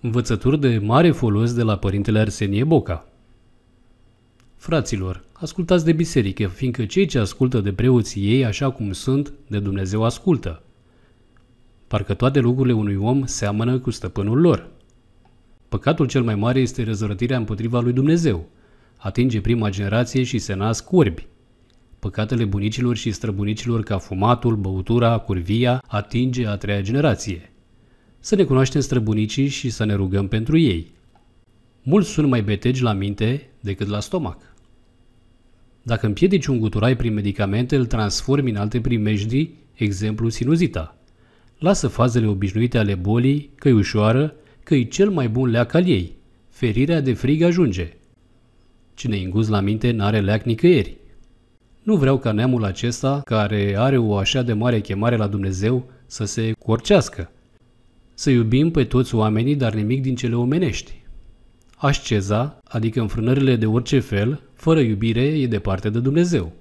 Învățături de mare folos de la Părintele Arsenie Boca. Fraților, ascultați de biserică, fiindcă cei ce ascultă de preoții ei așa cum sunt, de Dumnezeu ascultă. Parcă toate lucrurile unui om seamănă cu stăpânul lor. Păcatul cel mai mare este răzvrătirea împotriva lui Dumnezeu. Atinge prima generație și se nasc orbi. Păcatele bunicilor și străbunicilor ca fumatul, băutura, curvia atinge a treia generație – să ne cunoaștem străbunicii și să ne rugăm pentru ei. Mulți sunt mai betegi la minte decât la stomac. Dacă împiedici un guturai prin medicamente, îl transformi în alte primejdii, exemplu sinuzita. Lasă fazele obișnuite ale bolii, că ușoară, că i cel mai bun leac al ei. Ferirea de frig ajunge. Cine inguz la minte n-are leac nicăieri. Nu vreau ca neamul acesta, care are o așa de mare chemare la Dumnezeu, să se corcească. Să iubim pe toți oamenii, dar nimic din cele omenești. Asceza, adică înfrânările de orice fel, fără iubire, e departe de Dumnezeu.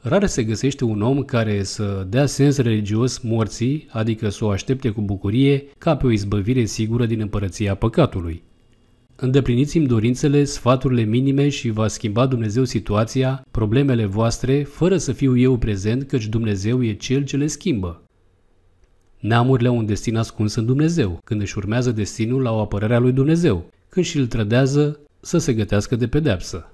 Rar se găsește un om care să dea sens religios morții, adică să o aștepte cu bucurie ca pe o izbăvire sigură din împărăția păcatului. Îndepliniți-mi dorințele, sfaturile minime și va schimba Dumnezeu situația, problemele voastre, fără să fiu eu prezent, căci Dumnezeu e Cel ce le schimbă. Neamurile au un destin ascuns în Dumnezeu, când își urmează destinul la o apărare a lui Dumnezeu, când și îl trădează să se gătească de pedeapsă.